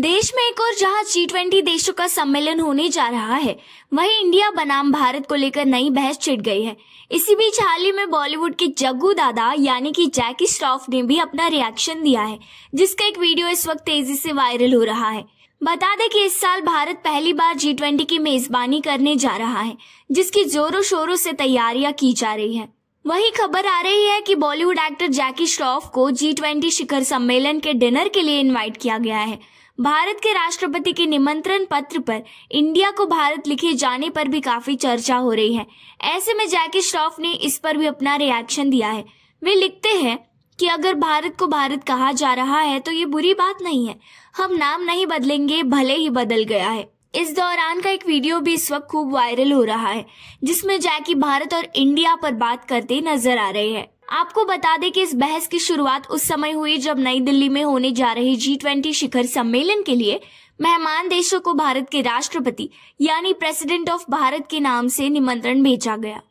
देश में एक और जहां जी ट्वेंटी देशों का सम्मेलन होने जा रहा है वहीं इंडिया बनाम भारत को लेकर नई बहस छिड़ गई है इसी बीच हाल ही में बॉलीवुड के जग्गू दादा यानी कि जैकी स्टॉफ ने भी अपना रिएक्शन दिया है जिसका एक वीडियो इस वक्त तेजी से वायरल हो रहा है बता दें कि इस साल भारत पहली बार जी ट्वेंटी की मेजबानी करने जा रहा है जिसकी जोरों शोरों से तैयारियां की जा रही है वही खबर आ रही है कि बॉलीवुड एक्टर जैकी श्रॉफ को जी ट्वेंटी शिखर सम्मेलन के डिनर के लिए इनवाइट किया गया है भारत के राष्ट्रपति के निमंत्रण पत्र पर इंडिया को भारत लिखे जाने पर भी काफी चर्चा हो रही है ऐसे में जैकी श्रॉफ ने इस पर भी अपना रिएक्शन दिया है वे लिखते हैं कि अगर भारत को भारत कहा जा रहा है तो ये बुरी बात नहीं है हम नाम नहीं बदलेंगे भले ही बदल गया है इस दौरान का एक वीडियो भी इस वक्त खूब वायरल हो रहा है जिसमें जैकी भारत और इंडिया पर बात करते नजर आ रहे हैं आपको बता दें कि इस बहस की शुरुआत उस समय हुई जब नई दिल्ली में होने जा रहे जी ट्वेंटी शिखर सम्मेलन के लिए मेहमान देशों को भारत के राष्ट्रपति यानी प्रेसिडेंट ऑफ भारत के नाम से निमंत्रण भेजा गया